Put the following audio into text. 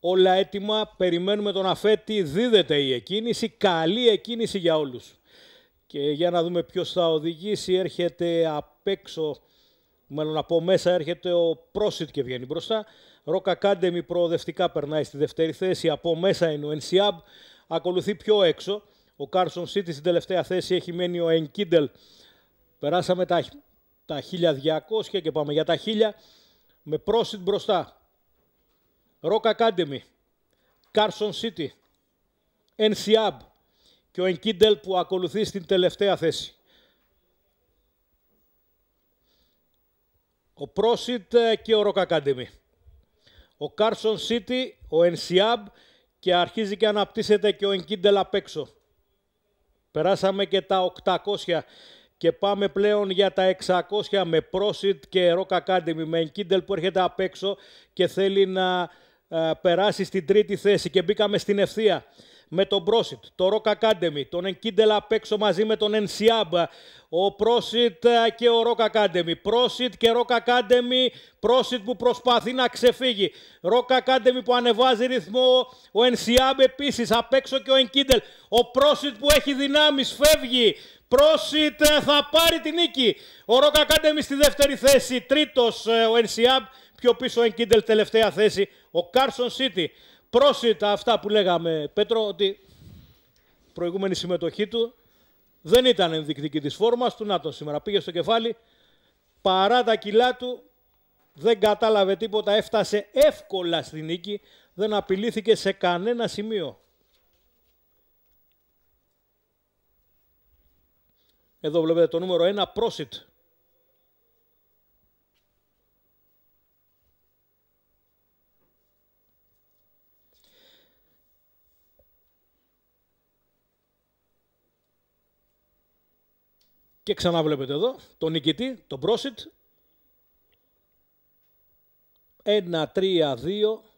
όλα έτοιμα, περιμένουμε τον αφέτη, δίδεται η εκκίνηση, καλή εκκίνηση για όλους. Και για να δούμε ποιος θα οδηγήσει, έρχεται απ' έξω, μάλλον από μέσα έρχεται ο Πρόσιτ και βγαίνει μπροστά. ρόκα Academy προοδευτικά περνάει στη δεύτερη θέση, από μέσα είναι ο ακολουθεί πιο έξω. Ο Κάρσον City στην τελευταία θέση έχει μένει ο Ενκίντελ, Περάσαμε τα, τα 1200 και πάμε για τα 1000 με Πρόσιτ μπροστά. Rock Academy, Carson City, NCAB και ο Enkindle που ακολουθεί στην τελευταία θέση. Ο ProSit και ο Rock Academy. Ο Carson City, ο NCAB και αρχίζει και αναπτύσσεται και ο Enkindle απ' έξω. Περάσαμε και τα 800 και πάμε πλέον για τα 600 με ProSit και Rock Academy με Enkindle που έρχεται απ' έξω και θέλει να ε, περάσει στην τρίτη θέση και μπήκαμε στην ευθεία με τον Πρόσιτ, το Rock Academy, τον Εγκίντελα απ' έξω μαζί με τον Ενσιάμπ, ο Πρόσιτ ε, και ο Rock Academy. Πρόσιτ και Rock Academy, Πρόσιτ που προσπαθεί να ξεφύγει. Rock Academy που ανεβάζει ρυθμό, ο Ενσιάμπ επίσης απ' έξω και ο Ο Πρόσιτ που έχει δυνάμεις, φεύγει. Πρόσιτ ε, θα πάρει την νίκη. Ο Rock Academy στη δεύτερη θέση, τρίτος ο Ενσιάμπ, πιο πίσω ο τελευταία θέση. Ο Κάρσον Σίτι. Πρόσιτα αυτά που λέγαμε, Πέτρο, ότι η προηγούμενη συμμετοχή του δεν ήταν ενδεικτική της φόρμας του. Να το σήμερα πήγε στο κεφάλι. Παρά τα κιλά του δεν κατάλαβε τίποτα. Έφτασε εύκολα στη νίκη. Δεν απειλήθηκε σε κανένα σημείο. Εδώ βλέπετε το νούμερο 1, Πρόσιτ. Και ξανά βλέπετε εδώ τον νικητή, τον Πρόσιτ. 1, 3, 2,